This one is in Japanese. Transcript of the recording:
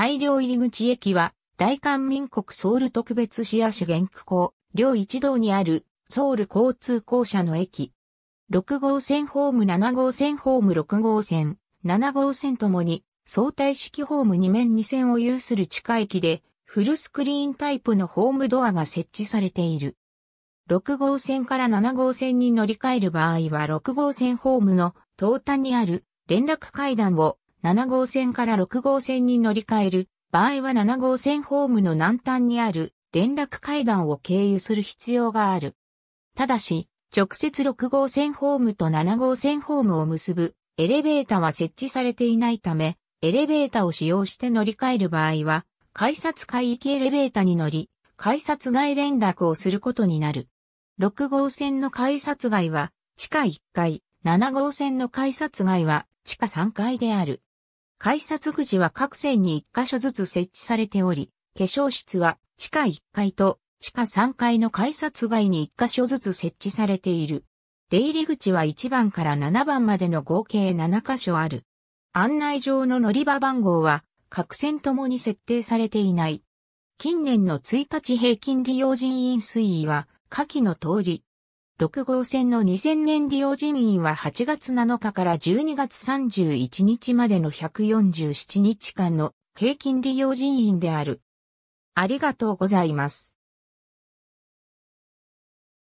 大量入口駅は、大韓民国ソウル特別市市元区港、両一道にある、ソウル交通公社の駅。6号線ホーム7号線ホーム6号線、7号線ともに、相対式ホーム2面2線を有する地下駅で、フルスクリーンタイプのホームドアが設置されている。6号線から7号線に乗り換える場合は6号線ホームの東端にある連絡階段を7号線から6号線に乗り換える場合は7号線ホームの南端にある連絡階段を経由する必要がある。ただし、直接6号線ホームと7号線ホームを結ぶエレベーターは設置されていないため、エレベーターを使用して乗り換える場合は、改札海域エレベーターに乗り、改札外連絡をすることになる。6号線の改札外は地下1階、7号線の改札外は地下3階である。改札口は各線に1箇所ずつ設置されており、化粧室は地下1階と地下3階の改札外に1箇所ずつ設置されている。出入り口は1番から7番までの合計7箇所ある。案内上の乗り場番号は各線ともに設定されていない。近年の1日平均利用人員推移は下記の通り、6号線の2000年利用人員は8月7日から12月31日までの147日間の平均利用人員である。ありがとうございます。